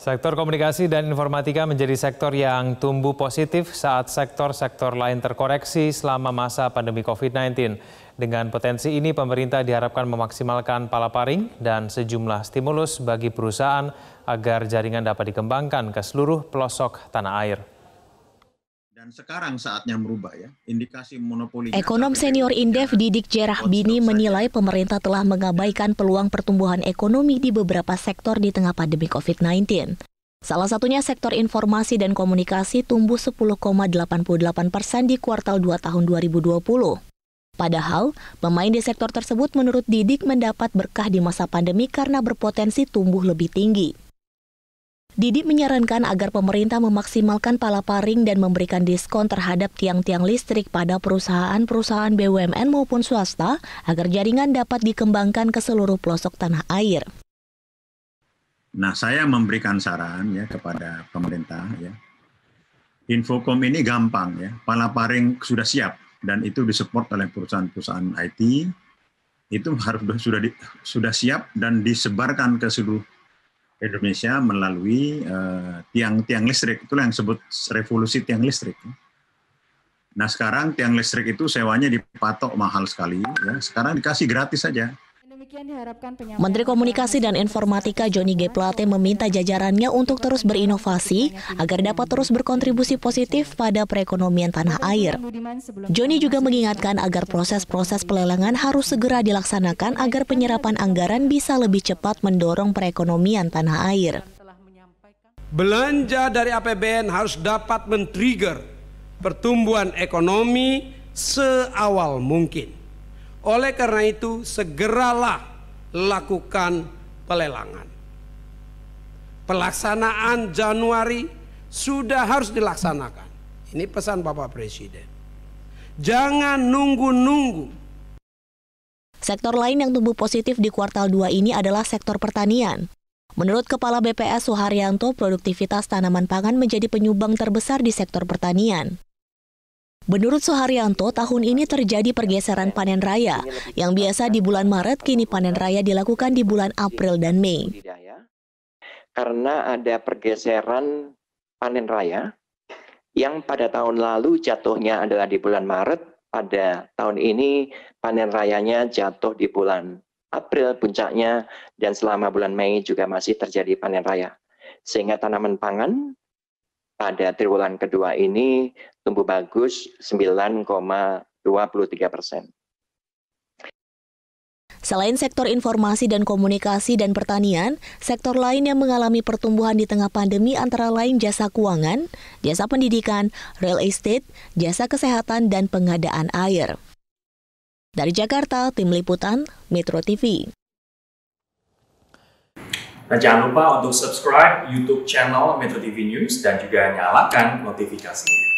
Sektor komunikasi dan informatika menjadi sektor yang tumbuh positif saat sektor-sektor lain terkoreksi selama masa pandemi COVID-19. Dengan potensi ini, pemerintah diharapkan memaksimalkan palaparing dan sejumlah stimulus bagi perusahaan agar jaringan dapat dikembangkan ke seluruh pelosok tanah air. Dan sekarang saatnya merubah ya. Indikasi monopoli. Ekonom senior Indef Didik Jerah Bini menilai pemerintah telah mengabaikan peluang pertumbuhan ekonomi di beberapa sektor di tengah pandemi COVID-19. Salah satunya sektor informasi dan komunikasi tumbuh 10,88 persen di kuartal 2 tahun 2020. Padahal, pemain di sektor tersebut menurut Didik mendapat berkah di masa pandemi karena berpotensi tumbuh lebih tinggi. Didi menyarankan agar pemerintah memaksimalkan palaparing dan memberikan diskon terhadap tiang-tiang listrik pada perusahaan-perusahaan BUMN maupun swasta agar jaringan dapat dikembangkan ke seluruh pelosok tanah air. Nah, saya memberikan saran ya kepada pemerintah ya. Infocom ini gampang ya, palaparing sudah siap dan itu disupport oleh perusahaan-perusahaan IT itu harus sudah di, sudah siap dan disebarkan ke seluruh Indonesia melalui eh, tiang-tiang uh, listrik. Itulah yang disebut revolusi tiang listrik. Nah sekarang tiang listrik itu sewanya dipatok mahal sekali. Ya. Sekarang dikasih gratis saja. Menteri Komunikasi dan Informatika Joni G. Plate meminta jajarannya untuk terus berinovasi agar dapat terus berkontribusi positif pada perekonomian tanah air. Joni juga mengingatkan agar proses-proses pelelangan harus segera dilaksanakan agar penyerapan anggaran bisa lebih cepat mendorong perekonomian tanah air. Belanja dari APBN harus dapat men-trigger pertumbuhan ekonomi seawal mungkin oleh karena itu, segeralah lakukan pelelangan. Pelaksanaan Januari sudah harus dilaksanakan. Ini pesan Bapak Presiden. Jangan nunggu-nunggu. Sektor lain yang tumbuh positif di kuartal 2 ini adalah sektor pertanian. Menurut Kepala BPS Suharyanto, produktivitas tanaman pangan menjadi penyumbang terbesar di sektor pertanian. Menurut Soharyanto, tahun ini terjadi pergeseran panen raya. Yang biasa di bulan Maret, kini panen raya dilakukan di bulan April dan Mei. Karena ada pergeseran panen raya yang pada tahun lalu jatuhnya adalah di bulan Maret, pada tahun ini panen rayanya jatuh di bulan April puncaknya dan selama bulan Mei juga masih terjadi panen raya. Sehingga tanaman pangan pada triwulan kedua ini tumbuh bagus 9,23 persen. Selain sektor informasi dan komunikasi dan pertanian, sektor lain yang mengalami pertumbuhan di tengah pandemi antara lain jasa keuangan, jasa pendidikan, real estate, jasa kesehatan, dan pengadaan air. Dari Jakarta, Tim Liputan, Metro TV. Nah, jangan lupa untuk subscribe YouTube channel Metro TV News dan juga nyalakan notifikasinya.